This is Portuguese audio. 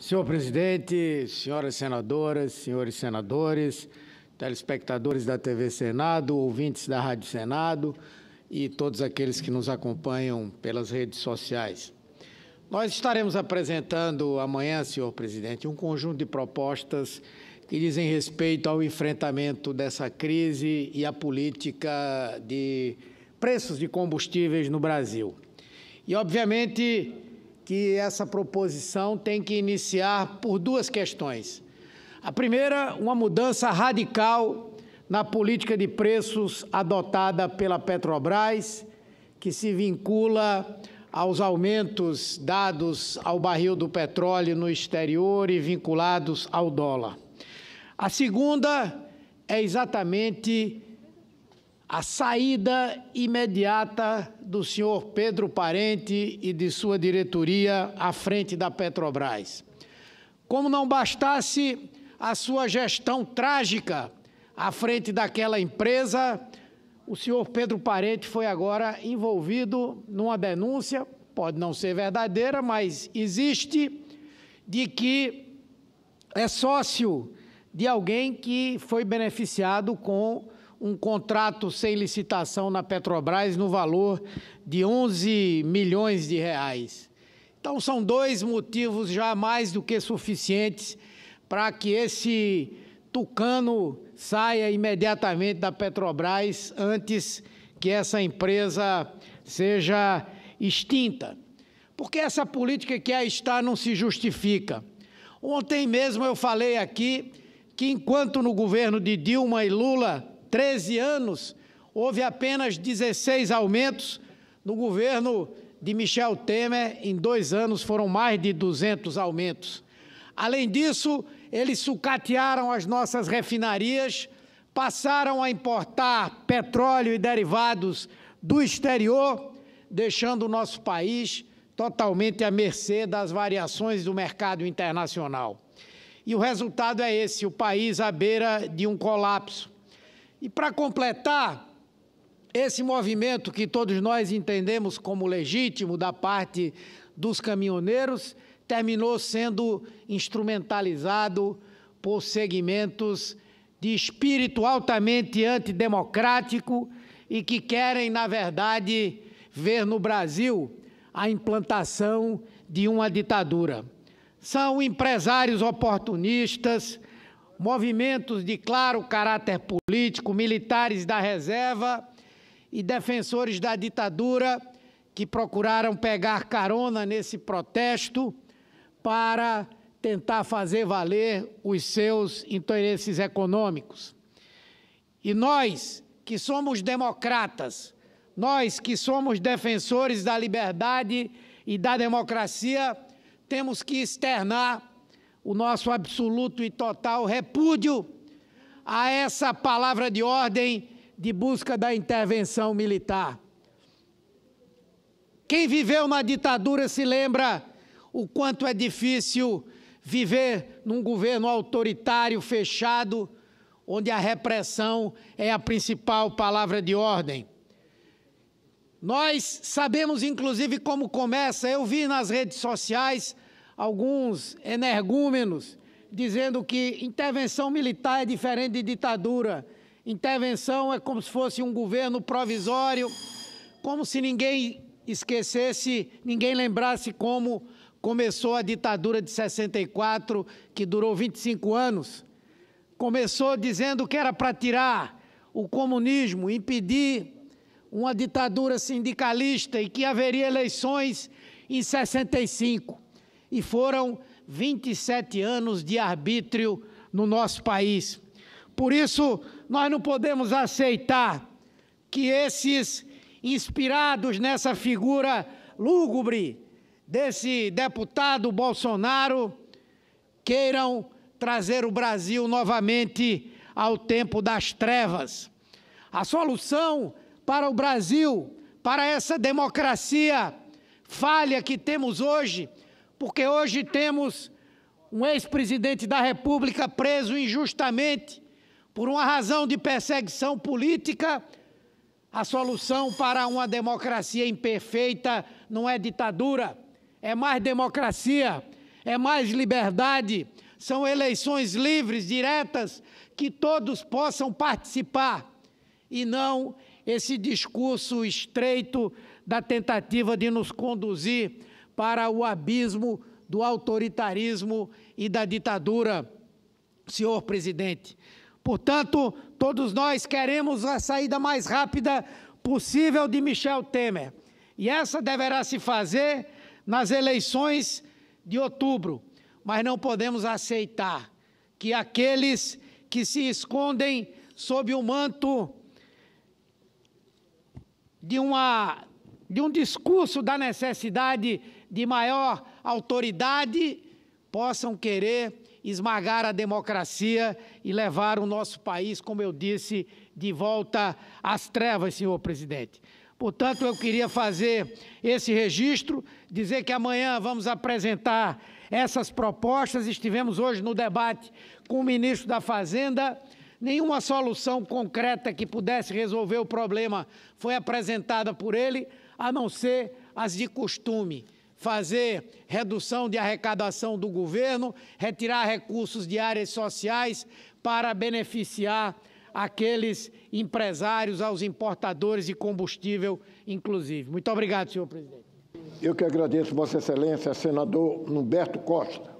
Senhor presidente, senhoras senadoras, senhores senadores, telespectadores da TV Senado, ouvintes da Rádio Senado e todos aqueles que nos acompanham pelas redes sociais. Nós estaremos apresentando amanhã, senhor presidente, um conjunto de propostas que dizem respeito ao enfrentamento dessa crise e à política de preços de combustíveis no Brasil. E, obviamente, que essa proposição tem que iniciar por duas questões. A primeira, uma mudança radical na política de preços adotada pela Petrobras, que se vincula aos aumentos dados ao barril do petróleo no exterior e vinculados ao dólar. A segunda é exatamente a saída imediata do senhor Pedro Parente e de sua diretoria à frente da Petrobras. Como não bastasse a sua gestão trágica à frente daquela empresa, o senhor Pedro Parente foi agora envolvido numa denúncia, pode não ser verdadeira, mas existe, de que é sócio de alguém que foi beneficiado com um contrato sem licitação na Petrobras no valor de 11 milhões de reais. Então, são dois motivos já mais do que suficientes para que esse tucano saia imediatamente da Petrobras antes que essa empresa seja extinta. Porque essa política que a está não se justifica. Ontem mesmo eu falei aqui que enquanto no governo de Dilma e Lula 13 anos, houve apenas 16 aumentos. No governo de Michel Temer, em dois anos, foram mais de 200 aumentos. Além disso, eles sucatearam as nossas refinarias, passaram a importar petróleo e derivados do exterior, deixando o nosso país totalmente à mercê das variações do mercado internacional. E o resultado é esse: o país à beira de um colapso. E para completar esse movimento que todos nós entendemos como legítimo da parte dos caminhoneiros, terminou sendo instrumentalizado por segmentos de espírito altamente antidemocrático e que querem, na verdade, ver no Brasil a implantação de uma ditadura. São empresários oportunistas, movimentos de claro caráter político, militares da reserva e defensores da ditadura que procuraram pegar carona nesse protesto para tentar fazer valer os seus interesses econômicos. E nós, que somos democratas, nós que somos defensores da liberdade e da democracia, temos que externar o nosso absoluto e total repúdio a essa palavra de ordem de busca da intervenção militar. Quem viveu uma ditadura se lembra o quanto é difícil viver num governo autoritário, fechado, onde a repressão é a principal palavra de ordem. Nós sabemos, inclusive, como começa. Eu vi nas redes sociais alguns energúmenos dizendo que intervenção militar é diferente de ditadura. Intervenção é como se fosse um governo provisório, como se ninguém esquecesse, ninguém lembrasse como começou a ditadura de 64, que durou 25 anos. Começou dizendo que era para tirar o comunismo, impedir uma ditadura sindicalista e que haveria eleições em 65 e foram 27 anos de arbítrio no nosso país. Por isso, nós não podemos aceitar que esses inspirados nessa figura lúgubre desse deputado Bolsonaro queiram trazer o Brasil novamente ao tempo das trevas. A solução para o Brasil, para essa democracia falha que temos hoje, porque hoje temos um ex-presidente da República preso injustamente por uma razão de perseguição política. A solução para uma democracia imperfeita não é ditadura, é mais democracia, é mais liberdade, são eleições livres, diretas, que todos possam participar e não esse discurso estreito da tentativa de nos conduzir para o abismo do autoritarismo e da ditadura, senhor presidente. Portanto, todos nós queremos a saída mais rápida possível de Michel Temer. E essa deverá se fazer nas eleições de outubro. Mas não podemos aceitar que aqueles que se escondem sob o manto de, uma, de um discurso da necessidade de maior autoridade possam querer esmagar a democracia e levar o nosso país, como eu disse, de volta às trevas, senhor presidente. Portanto, eu queria fazer esse registro, dizer que amanhã vamos apresentar essas propostas. Estivemos hoje no debate com o ministro da Fazenda. Nenhuma solução concreta que pudesse resolver o problema foi apresentada por ele, a não ser as de costume fazer redução de arrecadação do governo, retirar recursos de áreas sociais para beneficiar aqueles empresários, aos importadores de combustível, inclusive. Muito obrigado, senhor presidente. Eu que agradeço, Vossa Excelência, senador Humberto Costa.